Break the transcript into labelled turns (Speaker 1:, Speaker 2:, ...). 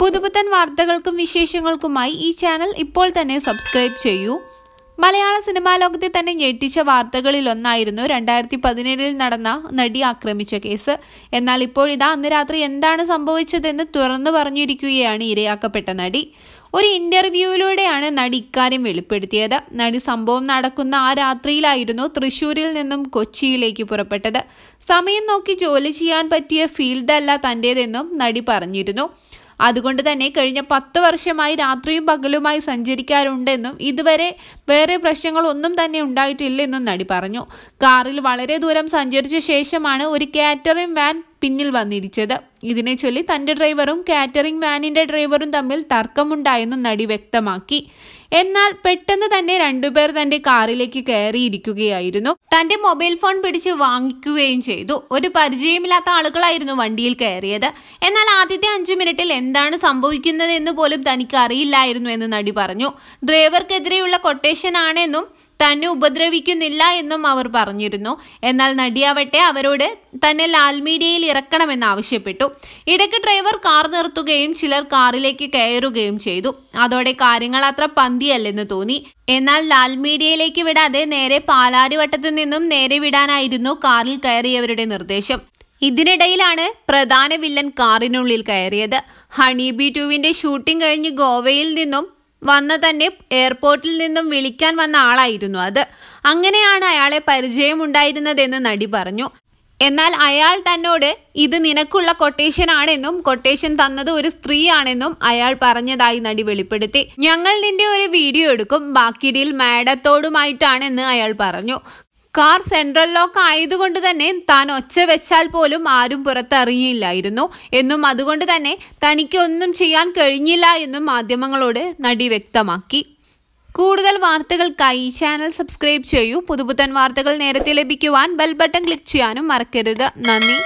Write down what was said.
Speaker 1: പുതുപുത്തൻ വാർത്തകൾക്കും വിശേഷങ്ങൾക്കുമായി ഈ ചാനൽ ഇപ്പോൾ തന്നെ സബ്സ്ക്രൈബ് ചെയ്യൂ മലയാള സിനിമാ ലോകത്തെ തന്നെ ഞെട്ടിച്ച വാർത്തകളിലൊന്നായിരുന്നു രണ്ടായിരത്തി പതിനേഴിൽ നടന്ന നടി ആക്രമിച്ച കേസ് എന്നാൽ ഇപ്പോൾ ഇതാ അന്ന് രാത്രി എന്താണ് സംഭവിച്ചതെന്ന് തുറന്നു പറഞ്ഞിരിക്കുകയാണ് ഇരയാക്കപ്പെട്ട നടി ഒരു ഇന്റർവ്യൂവിലൂടെയാണ് നടി ഇക്കാര്യം വെളിപ്പെടുത്തിയത് നടി സംഭവം നടക്കുന്ന ആ രാത്രിയിലായിരുന്നു തൃശൂരിൽ നിന്നും കൊച്ചിയിലേക്ക് പുറപ്പെട്ടത് സമയം നോക്കി ജോലി ചെയ്യാൻ പറ്റിയ ഫീൽഡല്ല തൻ്റേതെന്നും നടി പറഞ്ഞിരുന്നു അതുകൊണ്ട് തന്നെ കഴിഞ്ഞ പത്ത് വർഷമായി രാത്രിയും പകലുമായി സഞ്ചരിക്കാറുണ്ടെന്നും ഇതുവരെ വേറെ പ്രശ്നങ്ങളൊന്നും തന്നെ ഉണ്ടായിട്ടില്ലെന്നും നടി പറഞ്ഞു കാറിൽ വളരെ ദൂരം സഞ്ചരിച്ച ശേഷമാണ് ഒരു കാറ്ററിംഗ് വാൻ പിന്നിൽ വന്നിരിച്ചത് ഇതിനെ ചൊല്ലി തന്റെ ഡ്രൈവറും കാറ്ററിംഗ് മാനിന്റെ ഡ്രൈവറും തമ്മിൽ തർക്കമുണ്ടായെന്നും നടി വ്യക്തമാക്കി എന്നാൽ പെട്ടെന്ന് തന്നെ രണ്ടുപേർ തന്റെ കാറിലേക്ക് കയറിയിരിക്കുകയായിരുന്നു തന്റെ മൊബൈൽ ഫോൺ പിടിച്ച് വാങ്ങിക്കുകയും ചെയ്തു ഒരു പരിചയമില്ലാത്ത ആളുകളായിരുന്നു വണ്ടിയിൽ കയറിയത് എന്നാൽ ആദ്യത്തെ അഞ്ചു മിനിറ്റിൽ എന്താണ് സംഭവിക്കുന്നതെന്ന് പോലും തനിക്ക് അറിയില്ലായിരുന്നു എന്ന് നടി പറഞ്ഞു ഡ്രൈവർക്കെതിരെയുള്ള ആണെന്നും തന്നെ ഉപദ്രവിക്കുന്നില്ല എന്നും അവർ പറഞ്ഞിരുന്നു എന്നാൽ നടിയാവട്ടെ അവരോട് തന്നെ ലാൽ മീഡിയയിൽ ഇറക്കണമെന്ന് ആവശ്യപ്പെട്ടു ഇടയ്ക്ക് ഡ്രൈവർ കാർ നിർത്തുകയും ചിലർ കാറിലേക്ക് കയറുകയും ചെയ്തു അതോടെ കാര്യങ്ങൾ അത്ര പന്തിയല്ലെന്ന് തോന്നി എന്നാൽ ലാൽ മീഡിയയിലേക്ക് വിടാതെ നേരെ പാലാരിവട്ടത്തു നിന്നും നേരെ വിടാനായിരുന്നു കാറിൽ കയറിയവരുടെ നിർദ്ദേശം ഇതിനിടയിലാണ് പ്രധാന വില്ലൻ കാറിനുള്ളിൽ കയറിയത് ഹണി ബി ടുവിന്റെ ഷൂട്ടിംഗ് കഴിഞ്ഞ് ഗോവയിൽ നിന്നും വന്ന തന്നെ എയർപോർട്ടിൽ നിന്നും വിളിക്കാൻ വന്ന ആളായിരുന്നു അത് അങ്ങനെയാണ് അയാളെ പരിചയമുണ്ടായിരുന്നതെന്ന് നടി പറഞ്ഞു എന്നാൽ അയാൾ തന്നോട് ഇത് നിനക്കുള്ള കൊട്ടേഷൻ ആണെന്നും കൊട്ടേഷൻ തന്നത് ഒരു സ്ത്രീയാണെന്നും അയാൾ പറഞ്ഞതായി നടി വെളിപ്പെടുത്തി ഞങ്ങൾ നിന്റെ ഒരു വീഡിയോ എടുക്കും ബാക്കി ഡീൽ മാഡത്തോടുമായിട്ടാണെന്ന് അയാൾ പറഞ്ഞു കാർ സെൻട്രൽ ലോക്ക് ആയതുകൊണ്ട് തന്നെ താൻ ഒച്ച വെച്ചാൽ പോലും ആരും പുറത്തറിയില്ലായിരുന്നു എന്നും അതുകൊണ്ട് തന്നെ തനിക്ക് ഒന്നും ചെയ്യാൻ കഴിഞ്ഞില്ല എന്നും മാധ്യമങ്ങളോട് നടി വ്യക്തമാക്കി കൂടുതൽ വാർത്തകൾക്കായി ഈ ചാനൽ സബ്സ്ക്രൈബ് ചെയ്യൂ പുതുപുത്തൻ വാർത്തകൾ നേരത്തെ ലഭിക്കുവാൻ ബെൽ ബട്ടൺ ക്ലിക്ക് ചെയ്യാനും മറക്കരുത് നന്ദി